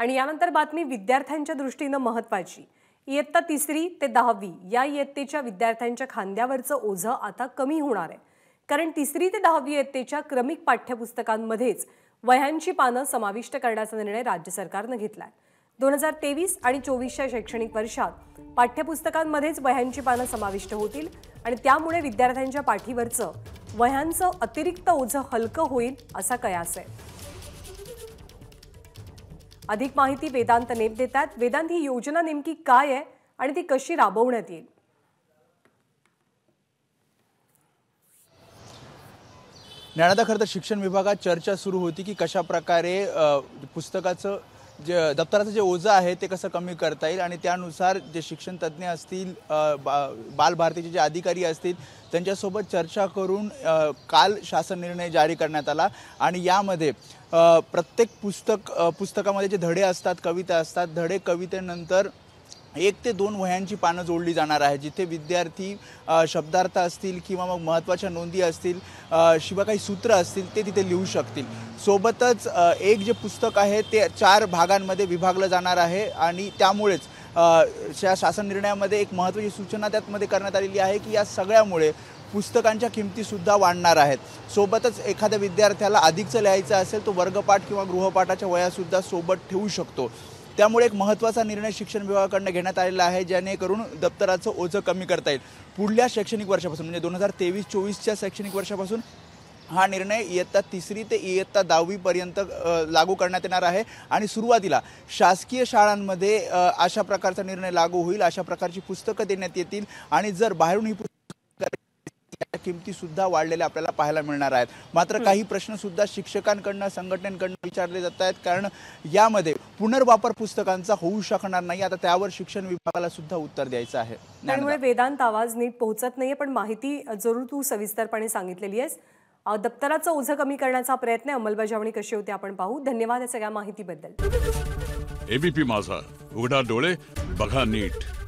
आणि यानंतर बातमी विद्यार्थ्यांच्या दृष्टीनं महत्वाची इयत्ता तिसरी ते दहावी या इयत्तेच्या विद्यार्थ्यांच्या खांद्यावरचं ओझं आता कमी होणार आहे कारण तिसरी ते दहावी इयत्तेच्या क्रमिक पाठ्यपुस्तकांमध्येच वह्यांची पानं समाविष्ट करण्याचा निर्णय राज्य सरकारनं घेतला आहे दोन हजार तेवीस आणि चोवीसच्या शैक्षणिक वर्षात पाठ्यपुस्तकांमध्येच वह्यांची पानं समाविष्ट होतील आणि त्यामुळे विद्यार्थ्यांच्या पाठीवरचं वह्यांचं अतिरिक्त ओझं हलकं होईल असा कयास आहे अधिक माहिती वेदांत नेम देतात वेदांत ही योजना नेमकी काय आहे आणि ती कशी राबवण्यात येईल ज्ञानदा खरं तर शिक्षण विभागात चर्चा सुरू होती की कशा प्रकारे पुस्तकाचं जे दप्तराचं जे ओझं आहे ते कसं कमी करता येईल आणि त्यानुसार जे शिक्षण असतील बा बालभारतीचे जे अधिकारी असतील त्यांच्यासोबत चर्चा करून काल शासन निर्णय जारी करण्यात आला आणि यामध्ये प्रत्येक पुस्तक पुस्तकामध्ये जे धडे असतात कविता असतात धडे कवितेनंतर एक ते दोन वह्यांची पानं जोडली जाणार आहे जिथे विद्यार्थी शब्दार्थ असतील किंवा मग महत्त्वाच्या नोंदी असतील शिवाय काही सूत्र असतील ते तिथे लिहू शकतील सोबतच एक जे पुस्तक आहे ते चार भागांमध्ये विभागलं जाणार आहे आणि त्यामुळेच या शासन निर्णयामध्ये एक महत्त्वाची सूचना त्यातमध्ये करण्यात आलेली आहे की या सगळ्यामुळे पुस्तकांच्या किमतीसुद्धा वाढणार आहेत सोबतच एखाद्या विद्यार्थ्याला अधिकचं लिहायचं असेल तो वर्गपाठ किंवा गृहपाठाच्या वयासुद्धा सोबत ठेवू शकतो त्यामुळे एक महत्त्वाचा निर्णय शिक्षण विभागाकडनं घेण्यात आलेला आहे जेणेकरून दप्तराचं ओझं कमी करता येईल पुढल्या शैक्षणिक वर्षापासून म्हणजे दोन हजार तेवीस चोवीसच्या शैक्षणिक वर्षापासून हा निर्णय इयत्ता तिसरी ते इयत्ता दहावीपर्यंत लागू करण्यात येणार आहे आणि सुरुवातीला शासकीय शाळांमध्ये अशा प्रकारचा निर्णय लागू होईल अशा प्रकारची पुस्तकं देण्यात येतील आणि जर बाहेरून ही सुद्धा वाढलेल्या आपल्याला पाहायला मिळणार आहेत मात्र काही सुद्धा शिक्षकांकडनं संघटनेकडनं विचारले जात आहेत कारण यामध्ये पुनर्वापर पुस्तकांचा होऊ शकणार नाही आता त्यावर शिक्षण विभागाला सुद्धा उत्तर द्यायचं आहे त्यामुळे वेदांत आवाज नीट पोहोचत नाहीये पण माहिती जरूर तू सविस्तरपणे सांगितलेली आहेस दप्तराचं ओझं कमी करण्याचा प्रयत्न अंमलबजावणी कशी होते आपण पाहू धन्यवाद या सगळ्या माहितीबद्दल एबीपी माझा उघडा डोळे बघा नीट